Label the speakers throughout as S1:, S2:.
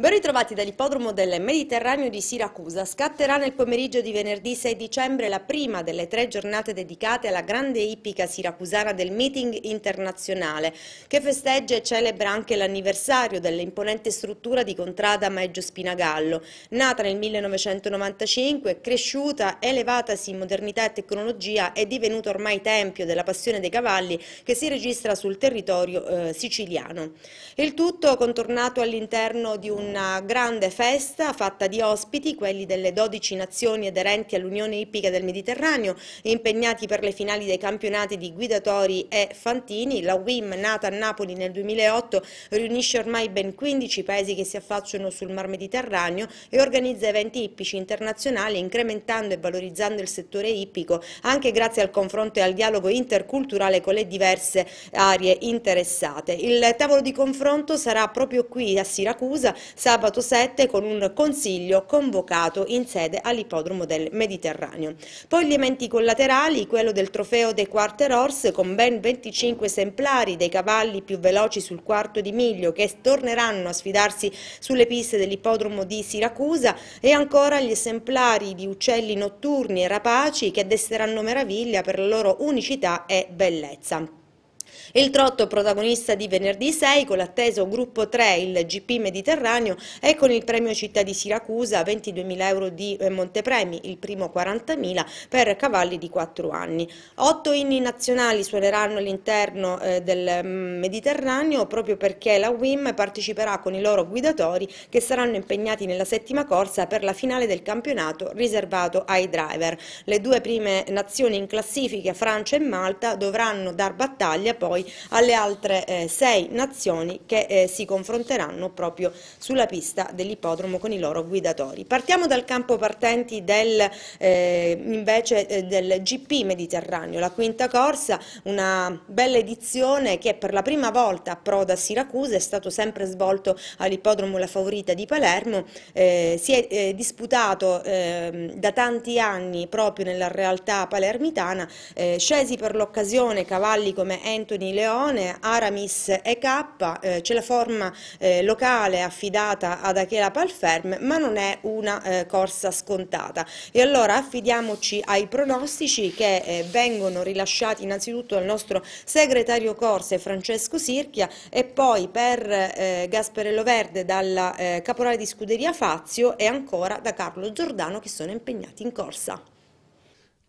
S1: Ben ritrovati dall'ippodromo del Mediterraneo di Siracusa. Scatterà nel pomeriggio di venerdì 6 dicembre la prima delle tre giornate dedicate alla grande ippica siracusana del meeting internazionale, che festeggia e celebra anche l'anniversario dell'imponente struttura di Contrada Maggio Spinagallo. Nata nel 1995, cresciuta, elevatasi in modernità e tecnologia, e divenuta ormai tempio della passione dei cavalli che si registra sul territorio eh, siciliano. Il tutto contornato all'interno di un una grande festa fatta di ospiti, quelli delle 12 nazioni aderenti all'Unione Ippica del Mediterraneo, impegnati per le finali dei campionati di Guidatori e Fantini. La WIM, nata a Napoli nel 2008, riunisce ormai ben 15 paesi che si affacciano sul Mar Mediterraneo e organizza eventi ippici internazionali, incrementando e valorizzando il settore ippico, anche grazie al confronto e al dialogo interculturale con le diverse aree interessate. Il tavolo di confronto sarà proprio qui a Siracusa sabato 7 con un consiglio convocato in sede all'ippodromo del Mediterraneo. Poi gli eventi collaterali, quello del trofeo dei quarter horse con ben 25 esemplari dei cavalli più veloci sul quarto di miglio che torneranno a sfidarsi sulle piste dell'ippodromo di Siracusa e ancora gli esemplari di uccelli notturni e rapaci che desteranno meraviglia per la loro unicità e bellezza. Il Trotto, protagonista di venerdì 6, con l'atteso gruppo 3, il GP Mediterraneo, e con il premio Città di Siracusa, 22.000 euro di eh, Montepremi, il primo 40.000 per cavalli di 4 anni. Otto inni nazionali suoneranno all'interno eh, del mm, Mediterraneo proprio perché la WIM parteciperà con i loro guidatori che saranno impegnati nella settima corsa per la finale del campionato riservato ai driver. Le due prime nazioni in classifica, Francia e Malta, dovranno dar battaglia poi poi alle altre eh, sei nazioni che eh, si confronteranno proprio sulla pista dell'ippodromo con i loro guidatori. Partiamo dal campo partenti del, eh, invece eh, del GP Mediterraneo, la quinta corsa, una bella edizione che per la prima volta approda a Siracusa, è stato sempre svolto all'ippodromo La Favorita di Palermo, eh, si è eh, disputato ehm, da tanti anni proprio nella realtà palermitana, scesi per l'occasione cavalli come Anthony quindi Leone, Aramis e K, eh, c'è la forma eh, locale affidata ad Achela Palferme, ma non è una eh, corsa scontata. E allora affidiamoci ai pronostici che eh, vengono rilasciati innanzitutto dal nostro segretario corse Francesco Sirchia e poi per eh, Gasperello Verde dalla eh, caporale di scuderia Fazio e ancora da Carlo Giordano che sono impegnati in corsa.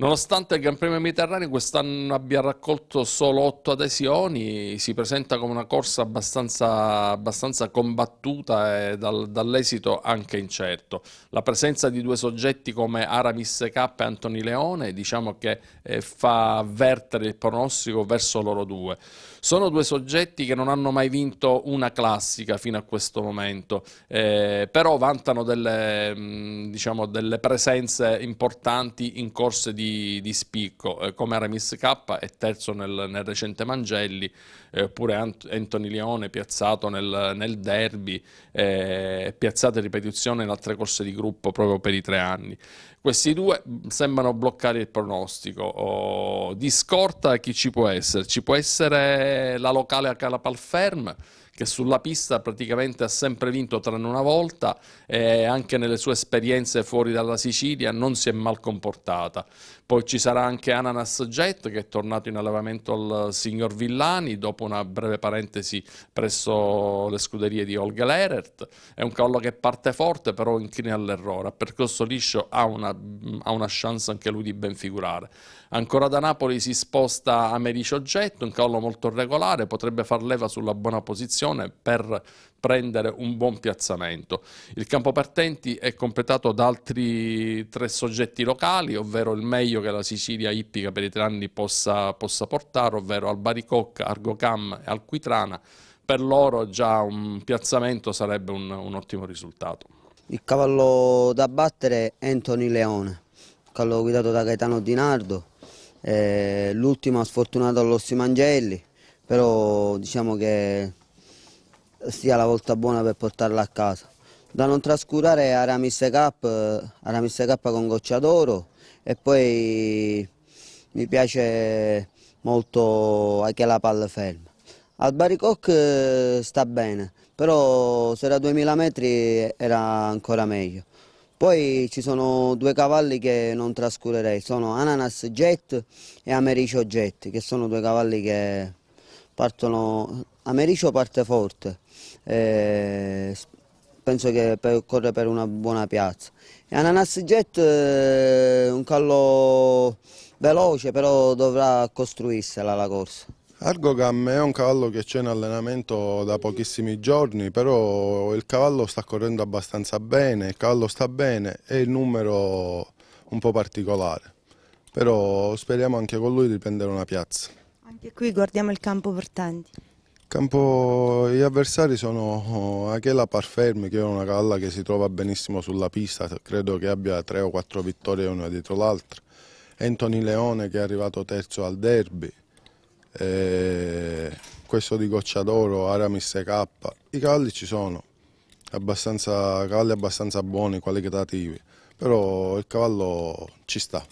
S2: Nonostante il Gran Premio Mediterraneo quest'anno abbia raccolto solo 8 adesioni, si presenta come una corsa abbastanza, abbastanza combattuta e dal, dall'esito anche incerto. La presenza di due soggetti come Aramis K e Antoni Leone diciamo che eh, fa avvertere il pronostico verso loro due. Sono due soggetti che non hanno mai vinto una classica fino a questo momento, eh, però vantano delle, mm, diciamo, delle presenze importanti in corse di di, spicco, eh, come Aramis K è terzo nel, nel recente Mangelli, eh, pure Ant Anthony Leone piazzato nel, nel derby, eh, piazzato in ripetizione in altre corse di gruppo proprio per i tre anni. Questi due mm, sembrano bloccare il pronostico. Oh, di scorta chi ci può essere? Ci può essere la locale a Calapalferm? che sulla pista praticamente ha sempre vinto tranne una volta e eh, anche nelle sue esperienze fuori dalla Sicilia non si è mal comportata. Poi ci sarà anche Ananas Jet che è tornato in allevamento al signor Villani dopo una breve parentesi presso le scuderie di Olga Lerert. È un cavallo che parte forte però inclina all'errore, a percorso liscio ha una, ha una chance anche lui di ben figurare. Ancora da Napoli si sposta a Mericio Oggetto, un cavolo molto regolare, potrebbe far leva sulla buona posizione per prendere un buon piazzamento. Il campo partenti è completato da altri tre soggetti locali, ovvero il meglio che la Sicilia ippica per i tre anni possa, possa portare, ovvero Albaricocca, Argocam e Alquitrana. Per loro già un piazzamento sarebbe un, un ottimo risultato.
S3: Il cavallo da battere è Anthony Leone, cavallo guidato da Gaetano Di Nardo, eh, l'ultimo sfortunato all'Ossi Mangelli, però diciamo che sia la volta buona per portarla a casa. Da non trascurare è Aramis Cup, eh, Aramis Cup con goccia d'oro e poi mi piace molto anche la palla ferma. Al Baricoc eh, sta bene, però se era 2000 metri era ancora meglio. Poi ci sono due cavalli che non trascurerei, sono Ananas Jet e Americio Jet, che sono due cavalli che partono, Americio parte forte, eh, penso che per, corre per una buona piazza. E Ananas Jet è eh, un callo veloce, però dovrà costruirsela la corsa.
S4: Argogam è un cavallo che c'è in allenamento da pochissimi giorni, però il cavallo sta correndo abbastanza bene, il cavallo sta bene, è il numero un po' particolare, però speriamo anche con lui di prendere una piazza.
S1: Anche qui guardiamo il campo portanti.
S4: Campo, gli avversari sono Achela Parfermi, che è una cavalla che si trova benissimo sulla pista, credo che abbia tre o quattro vittorie una dietro l'altra, Anthony Leone che è arrivato terzo al derby, eh, questo di Goccia d'Oro, Aramis K, i cavalli ci sono, abbastanza, calli abbastanza buoni, qualitativi, però il cavallo ci sta.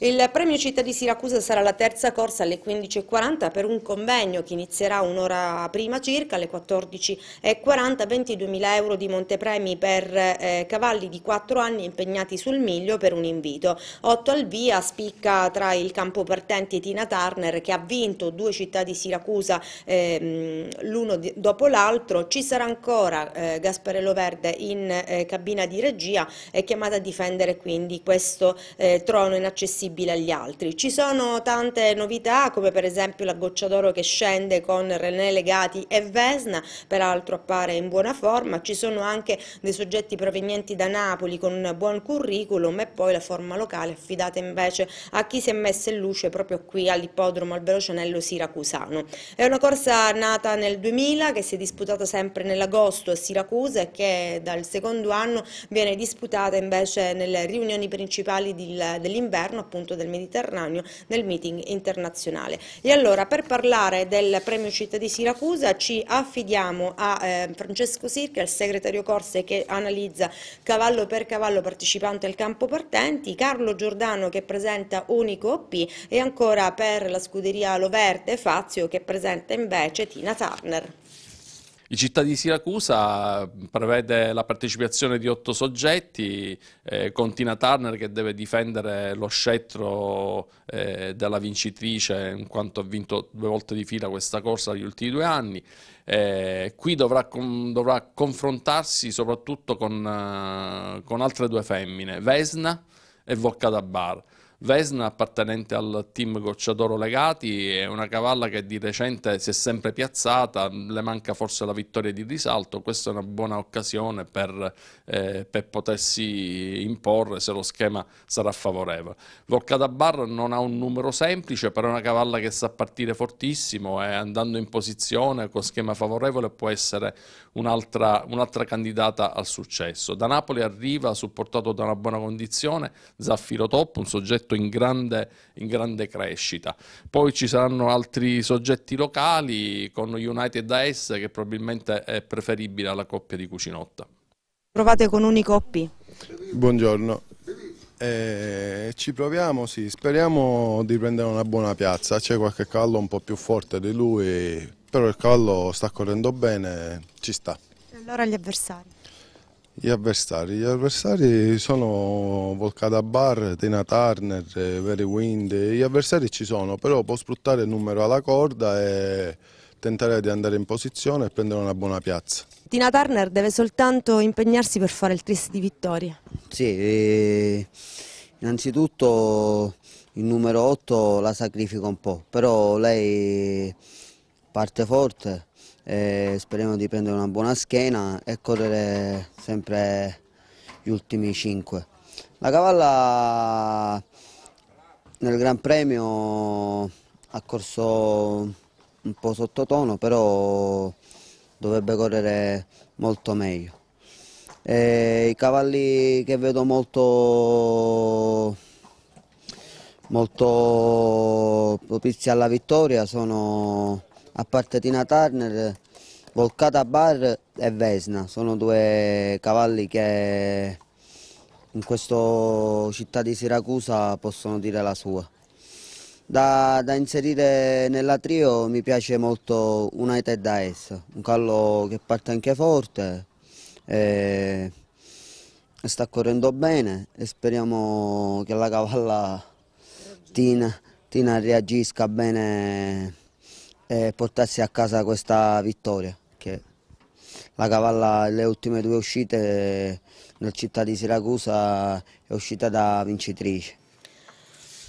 S1: Il premio Città di Siracusa sarà la terza corsa alle 15.40 per un convegno che inizierà un'ora prima circa alle 14.40, 22.000 euro di montepremi per eh, cavalli di 4 anni impegnati sul miglio per un invito. Otto al via spicca tra il campo partenti Tina Turner che ha vinto due città di Siracusa eh, l'uno dopo l'altro, ci sarà ancora eh, Gasparello Verde in eh, cabina di regia e chiamata a difendere quindi questo eh, trono inaccessibile appetibile agli altri. Ci sono tante novità come per esempio la goccia d'oro che scende con René Legati e Vesna, peraltro appare in buona forma, ci sono anche dei soggetti provenienti da Napoli con un buon curriculum e poi la forma locale affidata invece a chi si è messa in luce proprio qui all'ippodromo al velocianello Siracusano. È una corsa nata nel 2000 che si è disputata sempre nell'agosto a Siracusa e che dal secondo anno viene disputata invece nelle riunioni principali dell'inverno appunto appunto del Mediterraneo nel meeting internazionale. E allora per parlare del premio Città di Siracusa ci affidiamo a eh, Francesco Sirca, il segretario Corse che analizza cavallo per cavallo partecipante al campo partenti, Carlo Giordano che presenta Unico OP e ancora per la scuderia Lo Verde Fazio che presenta invece Tina Turner.
S2: I Città di Siracusa prevede la partecipazione di otto soggetti, eh, Tina Turner che deve difendere lo scettro eh, della vincitrice in quanto ha vinto due volte di fila questa corsa negli ultimi due anni. Eh, qui dovrà, con, dovrà, confrontarsi soprattutto con, eh, con altre due femmine, Vesna e Vocca da Bar. Vesna, appartenente al team Gocciadoro Legati, è una cavalla che di recente si è sempre piazzata, le manca forse la vittoria di risalto, questa è una buona occasione per, eh, per potersi imporre se lo schema sarà favorevole. Volcata Bar non ha un numero semplice, però è una cavalla che sa partire fortissimo e andando in posizione con schema favorevole può essere un'altra un candidata al successo. Da Napoli arriva supportato da una buona condizione Zaffiro Top, un soggetto soggetto in grande, in grande crescita. Poi ci saranno altri soggetti locali con United AS che probabilmente è preferibile alla coppia di Cucinotta.
S1: Provate con Unicoppi.
S4: Buongiorno. Eh, ci proviamo, sì, speriamo di prendere una buona piazza, c'è qualche cavallo un po' più forte di lui, però il cavallo sta correndo bene, ci sta.
S1: E allora gli avversari?
S4: Gli avversari, gli avversari sono Volcada Bar, Tina Turner, Very Wind, gli avversari ci sono, però può sfruttare il numero alla corda e tentare di andare in posizione e prendere una buona piazza.
S1: Tina Turner deve soltanto impegnarsi per fare il tris di vittoria.
S3: Sì, eh, innanzitutto il numero 8 la sacrifica un po', però lei parte forte, speriamo di prendere una buona schiena e correre sempre gli ultimi 5. La cavalla nel Gran Premio ha corso un po' sottotono, però dovrebbe correre molto meglio. E I cavalli che vedo molto, molto propizi alla vittoria sono a parte Tina Turner, Volcata Bar e Vesna, sono due cavalli che in questa città di Siracusa possono dire la sua. Da, da, inserire nella trio mi piace molto United Ace, un callo che parte anche forte, e sta correndo bene e speriamo che la cavalla Tina, Tina reagisca bene e portarsi a casa questa vittoria. Che la cavalla, le ultime due uscite nel città di Siracusa è uscita da vincitrice.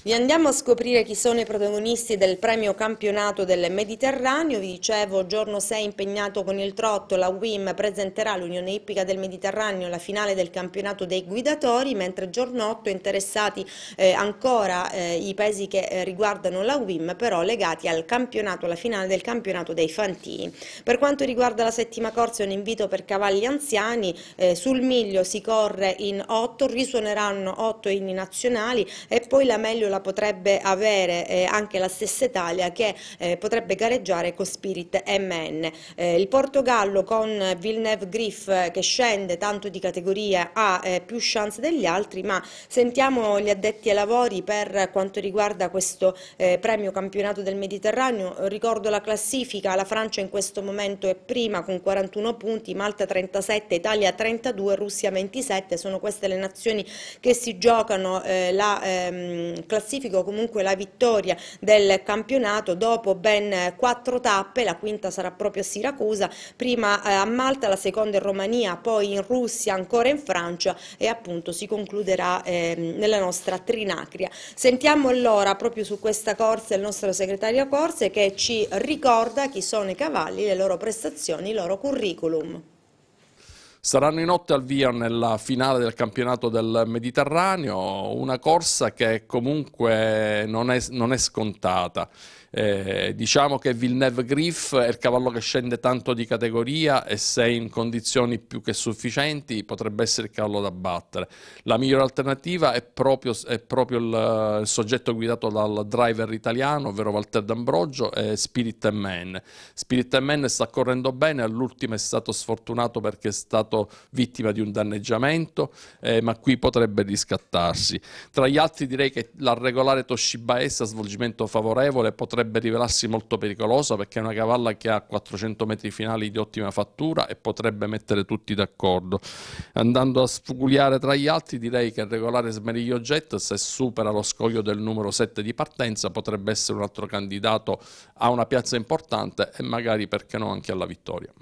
S1: Vi andiamo a scoprire chi sono i protagonisti del premio campionato del Mediterraneo. Vi dicevo, giorno 6 impegnato con il trotto, la WIM presenterà l'Unione Ippica del Mediterraneo la finale del campionato dei guidatori, mentre giorno 8 interessati eh, ancora eh, i paesi che eh, riguardano la WIM, però legati al campionato, alla finale del campionato dei Fantini. Per quanto riguarda la settima corsa, è un invito per cavalli anziani, eh, sul miglio si corre in 8, risuoneranno 8 inni nazionali e poi la meglio la potrebbe avere eh, anche la stessa Italia che eh, potrebbe gareggiare con Spirit MN. Eh, il Portogallo con Villeneuve Griff eh, che scende tanto di categoria ha eh, più chance degli altri, ma sentiamo gli addetti ai lavori per quanto riguarda questo eh, premio campionato del Mediterraneo. Ricordo la classifica, la Francia in questo momento è prima con 41 punti, Malta 37, Italia 32, Russia 27, sono queste le nazioni che si giocano la ehm, classifica classifico comunque la vittoria del campionato dopo ben quattro tappe, la quinta sarà proprio a Siracusa, prima eh, a Malta, la seconda in Romania, poi in Russia, ancora in Francia e appunto si concluderà ehm, nella nostra Trinacria. Sentiamo allora proprio su questa corsa il nostro segretario Corse che ci ricorda chi sono i cavalli, le loro prestazioni, il loro curriculum.
S2: Saranno in otto al via nella finale del campionato del Mediterraneo, una corsa che comunque non è, non è scontata. Eh, diciamo che Villeneuve Griff è il cavallo che scende tanto di categoria e se in condizioni più che sufficienti potrebbe essere il cavallo da battere. La migliore alternativa è proprio, è proprio il, il, soggetto guidato dal driver italiano, ovvero Walter D'Ambrogio, e Spirit and Man. Spirit and Man sta correndo bene, all'ultimo è stato sfortunato perché è stato vittima di un danneggiamento, eh, ma qui potrebbe riscattarsi. Tra gli altri direi che la regolare Toshiba S a svolgimento favorevole potrebbe potrebbe rivelarsi molto pericolosa perché è una cavalla che ha 400 metri finali di ottima fattura e potrebbe mettere tutti d'accordo. Andando a sfugliare tra gli altri direi che il regolare Smeriglio Jet se supera lo scoglio del numero 7 di partenza potrebbe essere un altro candidato a una piazza importante e magari perché no anche alla vittoria.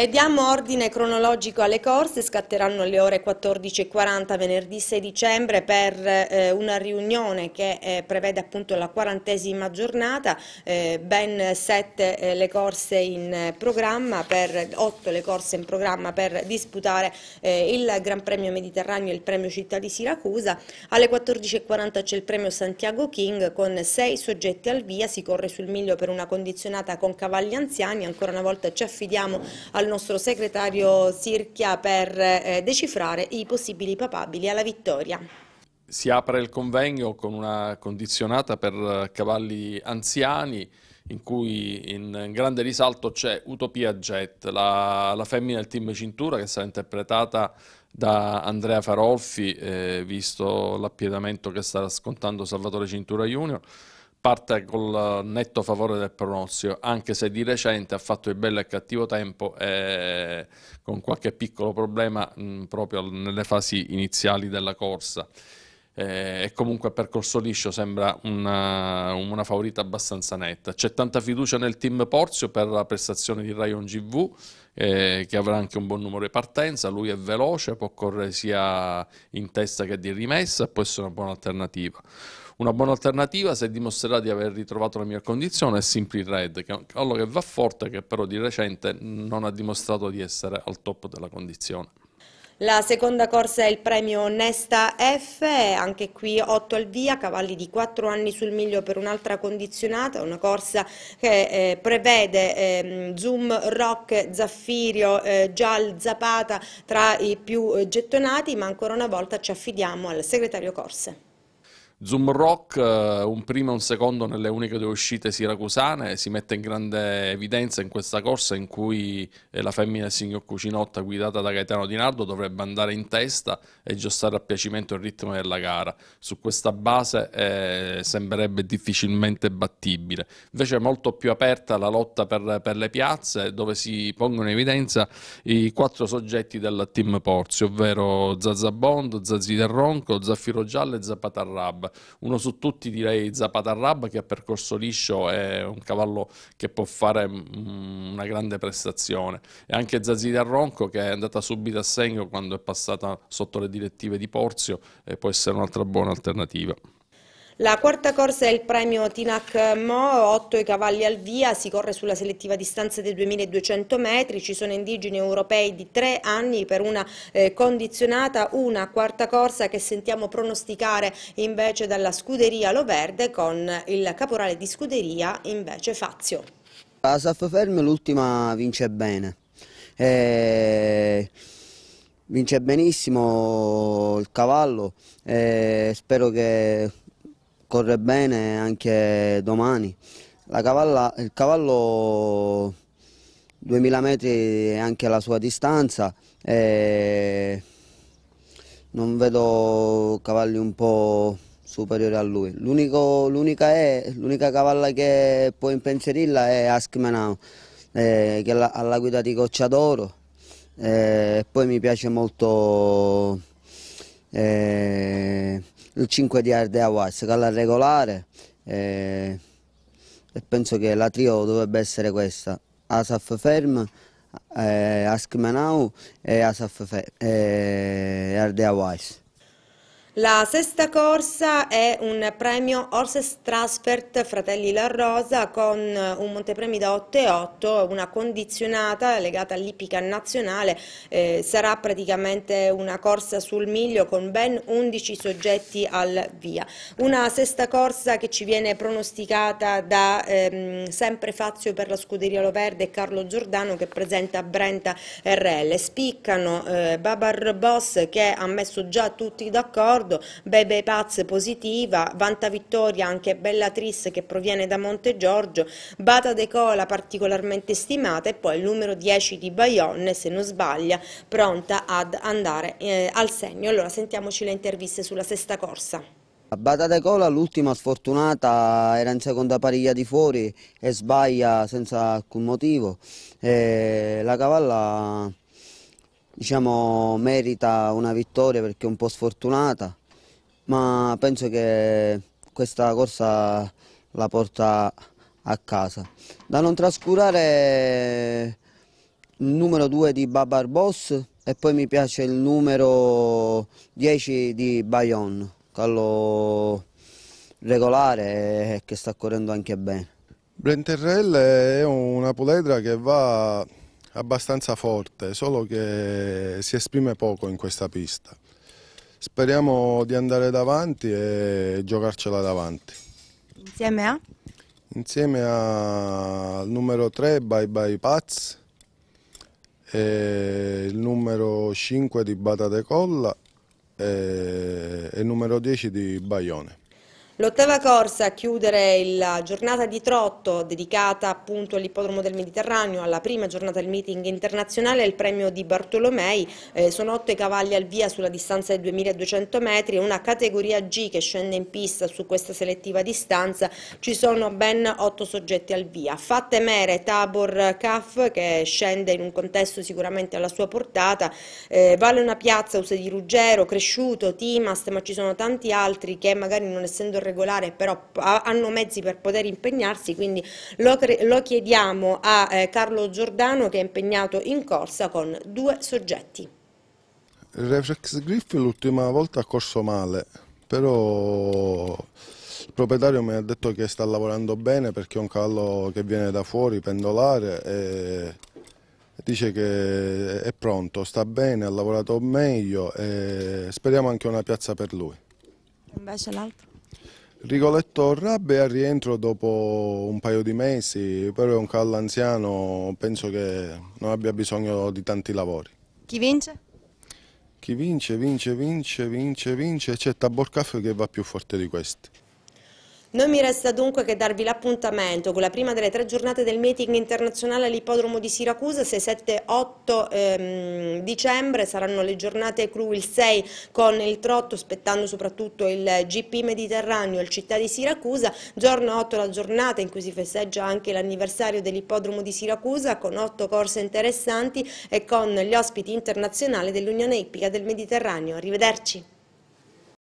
S1: E diamo ordine cronologico alle corse, scatteranno alle ore 14.40 venerdì 6 dicembre per eh, una riunione che eh, prevede appunto la quarantesima giornata, eh, ben sette eh, le corse in programma, per, otto le corse in programma per disputare eh, il Gran Premio Mediterraneo e il Premio Città di Siracusa. Alle 14.40 c'è il Premio Santiago King con sei soggetti al via, si corre sul miglio per una condizionata con cavalli anziani, ancora una volta ci affidiamo al nostro segretario Sirchia per eh, decifrare i possibili papabili alla vittoria.
S2: Si apre il convegno con una condizionata per eh, cavalli anziani in cui in grande risalto c'è Utopia Jet, la, la, femmina del team Cintura che sarà interpretata da Andrea Farolfi, eh, visto l'appiedamento che sta scontando Salvatore Cintura Junior parte col netto favore del Pronozio, anche se di recente ha fatto il bello e cattivo tempo e con qualche piccolo problema mh, proprio nelle fasi iniziali della corsa. E, e comunque a percorso liscio sembra una, una favorita abbastanza netta. C'è tanta fiducia nel team Porzio per la prestazione di Rayon GV eh, che avrà anche un buon numero di partenza, lui è veloce, può correre sia in testa che di rimessa, può essere una buona alternativa. Una buona alternativa, se dimostrerà di aver ritrovato la mia condizione, è Simply Red, che è un cavallo che va forte, che però di recente non ha dimostrato di essere al top della condizione.
S1: La seconda corsa è il premio Nesta F, anche qui 8 al via, cavalli di 4 anni sul miglio per un'altra condizionata, una corsa che eh, prevede eh, Zoom Rock, Zaffirio, eh, Gial, Zapata tra i più eh, gettonati, ma ancora una volta ci affidiamo al segretario
S2: Corse. Zoom Rock, eh, un primo e un secondo nelle uniche due uscite siracusane, si mette in grande evidenza in questa corsa in cui eh, la femmina signor Cucinotta guidata da Gaetano Di Nardo dovrebbe andare in testa e giostare a piacimento il ritmo della gara. Su questa base eh, sembrerebbe difficilmente battibile. Invece è molto più aperta la lotta per, per, le piazze dove si pongono in evidenza i quattro soggetti del team Porzi, ovvero Zazza Bond, Zazzi del Ronco, Zaffiro Giallo e Zapatarrab uno su tutti direi Zapata Rab che a percorso liscio è un cavallo che può fare mm, una grande prestazione e anche Zazira Ronco che è andata subito a segno quando è passata sotto le direttive di Porzio e può essere un'altra buona alternativa.
S1: La quarta corsa è il premio Tinac Mo, 8 i cavalli al via, si corre sulla selettiva distanza dei 2200 metri, ci sono indigeni europei di tre anni per una eh, condizionata, una quarta corsa che sentiamo pronosticare invece dalla scuderia Loverde con il caporale di scuderia invece Fazio.
S3: La Saffermo l'ultima vince bene. E eh, vince benissimo il cavallo e eh, spero che corre bene anche domani. La Cavalla, il cavallo 2000 metri è anche la sua distanza e non vedo cavalli un po' superiori a lui. l'unica cavalla che può impensierirla è Askmenau, eh, che ha la guida di Goccia d'Oro. Eh, e poi mi piace molto eh, il 5 di Ardea Weiss, calla regolare e, eh, e, penso che la trio dovrebbe essere questa, Asaf Ferm, eh, Askmenau e Asaf Fer, eh, Ardea Weiss.
S1: La sesta corsa è un premio Horses Transfert Fratelli La Rosa con eh, un montepremi da 8,8, una condizionata legata all'ippica nazionale, eh, sarà praticamente una corsa sul miglio con ben 11 soggetti al via. Una sesta corsa che ci viene pronosticata da ehm, sempre Fazio per la Scuderia Loverde e Carlo Giordano che presenta Brenta RL. Spiccano eh, Babar Boss che ha messo già tutti d'accordo ricordo, Bebe Paz positiva, Vanta Vittoria anche Bellatriz che proviene da Monte Giorgio, Bata De Cola particolarmente stimata e poi il numero 10 di Baionne se non sbaglia pronta ad andare eh, al segno. Allora sentiamoci le interviste sulla sesta corsa.
S3: A De Cola l'ultima sfortunata era in seconda pariglia di fuori e sbaglia senza alcun motivo. E eh, la cavalla diciamo, merita una vittoria perché è un po' sfortunata, ma penso che questa corsa la porta a casa. Da non trascurare il numero 2 di Babar Boss e poi mi piace il numero 10 di Bayon, callo regolare che sta correndo anche bene. Blenterrell è
S4: una puledra che va Abbastanza forte, solo che si esprime poco in questa pista. Speriamo di andare davanti e giocarcela davanti.
S1: Insieme a?
S4: Insieme al numero 3 Bye Bye Paz, il numero 5 di Bata De Colla e il numero 10 di Baione.
S1: L'ottava corsa a chiudere la giornata di Trotto dedicata appunto all'ippodromo del Mediterraneo, alla prima giornata del meeting internazionale, il premio di Bartolomei, eh, sono otto i cavalli al via sulla distanza di 2200 metri, una categoria G che scende in pista su questa selettiva distanza, ci sono ben otto soggetti al via. Fa temere Tabor Caff che scende in un contesto sicuramente alla sua portata, eh, vale una piazza, Use di Ruggero, Cresciuto, Timast, ma ci sono tanti altri che magari non essendo regolare, però hanno mezzi per poter impegnarsi, quindi lo, lo chiediamo a eh, Carlo Giordano che è impegnato in corsa con due soggetti.
S4: Il reflex griff l'ultima volta ha corso male, però il proprietario mi ha detto che sta lavorando bene perché è un cavallo che viene da fuori, pendolare, e dice che è pronto, sta bene, ha lavorato meglio e speriamo anche una piazza per lui.
S1: Invece l'altro?
S4: Rigoletto Rabbe al rientro dopo un paio di mesi, però è un cavallo anziano, penso che non abbia bisogno di tanti lavori. Chi vince? Chi vince, vince, vince, vince, vince, c'è Tabor Caffè che va più forte di questi.
S1: Non mi resta dunque che darvi l'appuntamento con la prima delle tre giornate del meeting internazionale all'ippodromo di Siracusa, 6, 7, 8 ehm, dicembre saranno le giornate clou il 6 con il trotto, aspettando soprattutto il GP Mediterraneo, il città di Siracusa, giorno 8 la giornata in cui si festeggia anche l'anniversario dell'ippodromo di Siracusa con 8 corse interessanti e con gli ospiti internazionali dell'Unione Ippica del Mediterraneo. Arrivederci.